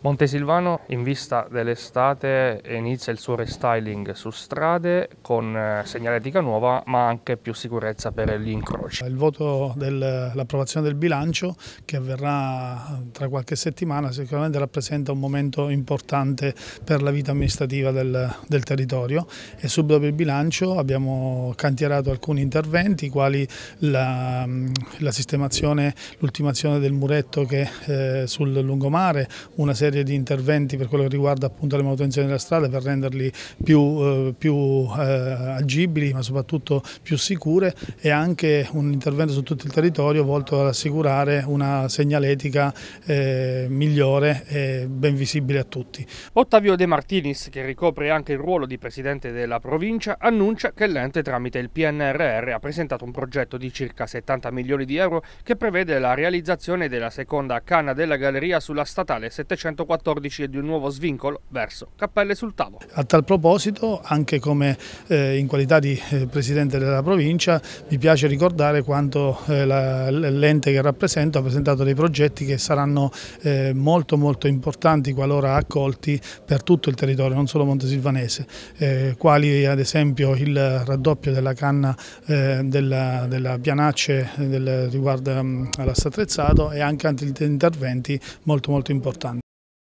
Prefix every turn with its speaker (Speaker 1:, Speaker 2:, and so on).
Speaker 1: Montesilvano in vista dell'estate inizia il suo restyling su strade con eh, segnaletica nuova ma anche più sicurezza per gli incroci. Il
Speaker 2: voto dell'approvazione del bilancio che avverrà eh, tra qualche settimana sicuramente rappresenta un momento importante per la vita amministrativa del, del territorio e subito per il bilancio abbiamo cantierato alcuni interventi quali la, mm, la sistemazione, l'ultimazione del muretto che eh, sul lungomare, una serie serie di interventi per quello che riguarda appunto le manutenzioni della strada per renderli più, eh, più eh, agibili ma soprattutto più sicure e anche un intervento su tutto il territorio volto ad assicurare una segnaletica eh, migliore e ben visibile a tutti.
Speaker 1: Ottavio De Martinis, che ricopre anche il ruolo di presidente della provincia, annuncia che l'ente tramite il PNRR ha presentato un progetto di circa 70 milioni di euro che prevede la realizzazione della seconda canna della galleria sulla statale 700 114 e di un nuovo svincolo verso Cappelle sul Tavo.
Speaker 2: A tal proposito, anche come eh, in qualità di eh, Presidente della provincia, mi piace ricordare quanto l'ente che rappresento ha presentato dei progetti che saranno molto molto importanti qualora accolti per tutto il territorio, non solo Montesilvanese, quali ad esempio il raddoppio della canna della, della Pianacce del, riguardo all'assatrezzato e anche altri interventi molto molto importanti.